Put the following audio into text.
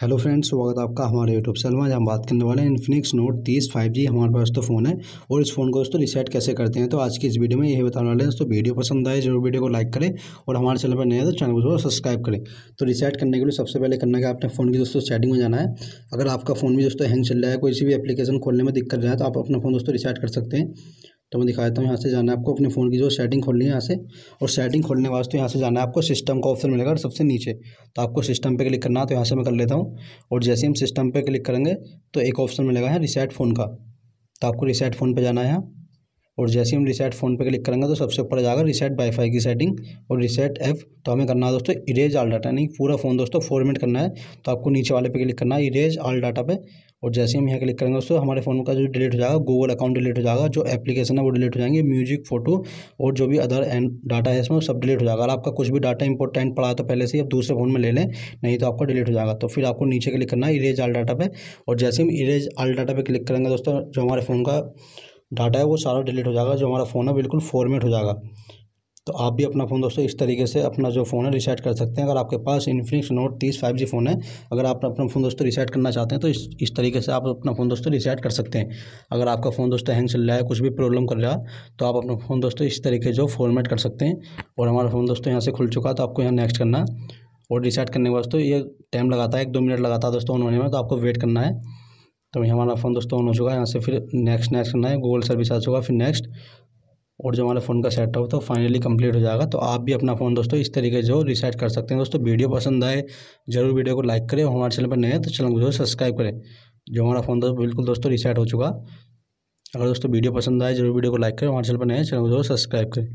hello friends स्वागत है आपका हमारे यूट्यूब चैनल में आज हम बात करने वाले हैं इन्फिनिक्स नोट तीस फाइव जी हमारे पास तो फ़ोन है और इस फ़ोन को दोस्तों रिसेट कैसे करते हैं तो आज की इस वीडियो में यही बताने वाले हैं दोस्तों वीडियो पसंद आए जरूर वीडियो को लाइक करें और हमारे चैनल पर नए तो चैनल को सब्सक्राइब करें तो रिसेट करने के लिए सबसे पहले करना है आपने फ़ोन की दोस्तों सेटिंग में जाना है अगर आपका फ़ोन भी दोस्तों हैंग चल रहा है कोई भी एप्लीकेशन खोलने में दिक्कत रहा है तो आप अपना फ़ोन दोस्तों रिसेट कर सकते हैं तो मैं दिखा देता हूँ यहाँ से जाना है आपको अपने फ़ोन की जो सेटिंग खोलनी है यहाँ से और सेटिंग खोलने वास्ते तो यहाँ से जाना है आपको सिस्टम का ऑप्शन मिलेगा सबसे नीचे तो आपको सिस्टम पे क्लिक करना है तो यहाँ से मैं कर लेता हूँ और जैसे हम सिस्टम पे क्लिक करेंगे तो एक ऑप्शन मिलेगा यहाँ रिसेट फ़ोन का तो आपको रिसेट फ़ोन पर जाना है यहाँ और जैसे हम रिसेट फ़ोन पे क्लिक करेंगे तो सबसे ऊपर जाकर रिसेट वाईफाई की सेटिंग और रिसेट ऐप तो हमें करना है दोस्तों इरेज आल डाटा नहीं पूरा फ़ोन दोस्तों फॉर्मेट करना है तो आपको नीचे वाले पे क्लिक करना है इरेज ऑल डाटा पे और जैसे हम यहाँ क्लिक करेंगे दोस्तों हमारे फ़ोन का जो डिलीट हो जाएगा गूगल अकाउंट डिलीट हो जाएगा जो एप्लीकेशन है वो डिलीट हो जाएंगे म्यूजिक फोटो और जो भी अदर एंड डाटा है इसमें सब डिलीट हो जाएगा अगर आपका कुछ भी डाटा इंपॉर्टेंट पड़ा तो पहले से ही आप दूसरे फ़ोन में ले लें नहीं तो आपका डिलीट हो जाएगा तो फिर आपको नीचे क्लिक करना है इरेज आल डाटा पे और जैसे हम इरेज आल डाटा पर क्लिक करेंगे दोस्तों जो हमारे फ़ोन का डाटा है वो सारा डिलीट हो जाएगा जो हमारा फ़ोन है बिल्कुल फॉर्मेट हो जाएगा तो आप भी अपना फ़ोन दोस्तों इस तरीके से अपना जो फ़ोन है रिसेट कर सकते हैं अगर आपके पास इन्फिनिक्स नोट तीस फाइव जी फ़ोन है अगर आप अपना फ़ोन दोस्तों रिसेट करना चाहते हैं तो इस इस तरीके से आप अपना फ़ोन दोस्तों रिसेट कर सकते हैं अगर आपका फ़ोन दोस्तों हैंग चल रहा है कुछ भी प्रॉब्लम कर रहा है तो आप अपना फ़ोन दोस्तों इस तरीके जो फॉर्मेट कर सकते हैं और हमारा फ़ोन दोस्तों यहाँ से खुल चुका तो आपको यहाँ नेक्स्ट करना और रिसेट करने के वास्तव ये टाइम लगाता है एक दो मिनट लगाता है दोस्तों ऑन होने में तो आपको वेट करना है तो वहीं हमारा फ़ोन दोस्तों ऑन हो चुका है यहाँ से फिर नेक्स्ट नेक्स्ट करना है गूगल सर्विस आ चुका फिर नेक्स्ट और जो हमारा फ़ोन का सेटअप तो फाइनली कंप्लीट हो जाएगा तो आप भी अपना फ़ोन दोस्तों इस तरीके जो रिसेट कर सकते हैं दोस्तों वीडियो पसंद आए जरूर वीडियो को लाइक करें हमारे चैनल पर नए हैं तो चैनल को जरूर सब्सक्राइब करें जो हमारा फ़ोन दोस्तों बिल्कुल दोस्तों रिसेट हो चुका अगर दोस्तों वीडियो पसंद आए जरूर वीडियो को लाइक करें हमारे चैनल पर नए चैनल को जरूर सब्सक्राइब करें